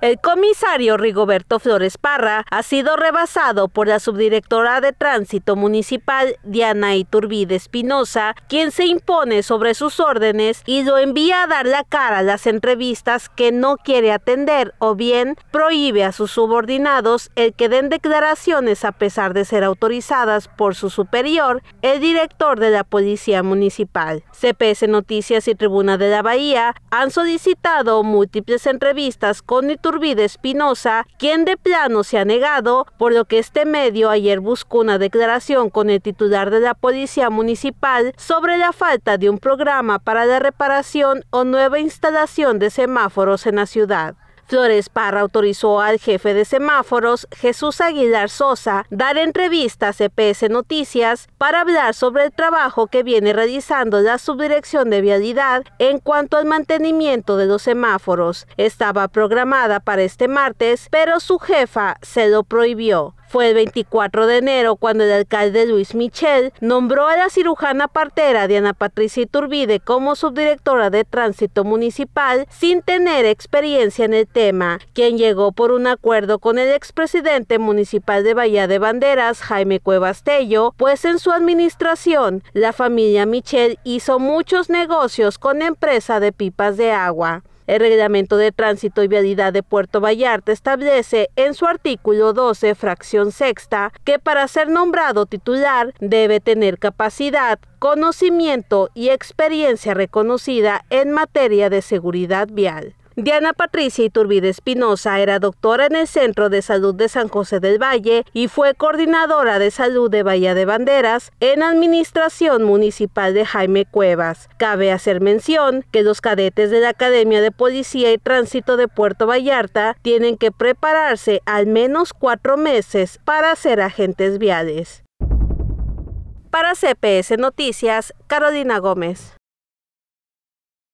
El comisario Rigoberto Flores Parra ha sido rebasado por la subdirectora de Tránsito Municipal Diana Iturbide Espinosa, quien se impone sobre sus órdenes y lo envía a dar la cara a las entrevistas que no quiere atender o bien prohíbe a sus subordinados el que den declaraciones a pesar de ser autorizadas por su superior, el director de la Policía Municipal. CPS Noticias y Tribuna de la Bahía han solicitado múltiples entrevistas con Iturbide Iturbide Espinosa, quien de plano se ha negado, por lo que este medio ayer buscó una declaración con el titular de la Policía Municipal sobre la falta de un programa para la reparación o nueva instalación de semáforos en la ciudad. Flores Parra autorizó al jefe de semáforos, Jesús Aguilar Sosa, dar entrevista a CPS e Noticias para hablar sobre el trabajo que viene realizando la subdirección de vialidad en cuanto al mantenimiento de los semáforos. Estaba programada para este martes, pero su jefa se lo prohibió. Fue el 24 de enero cuando el alcalde Luis Michel nombró a la cirujana partera Diana Patricia Iturbide como subdirectora de tránsito municipal sin tener experiencia en el tema, quien llegó por un acuerdo con el expresidente municipal de Bahía de Banderas, Jaime Cuevas Tello, pues en su administración la familia Michel hizo muchos negocios con empresa de pipas de agua. El Reglamento de Tránsito y Vialidad de Puerto Vallarta establece en su artículo 12, fracción sexta, que para ser nombrado titular debe tener capacidad, conocimiento y experiencia reconocida en materia de seguridad vial. Diana Patricia Iturbide Espinosa era doctora en el Centro de Salud de San José del Valle y fue coordinadora de salud de Bahía de Banderas en Administración Municipal de Jaime Cuevas. Cabe hacer mención que los cadetes de la Academia de Policía y Tránsito de Puerto Vallarta tienen que prepararse al menos cuatro meses para ser agentes viales. Para CPS Noticias, Carolina Gómez.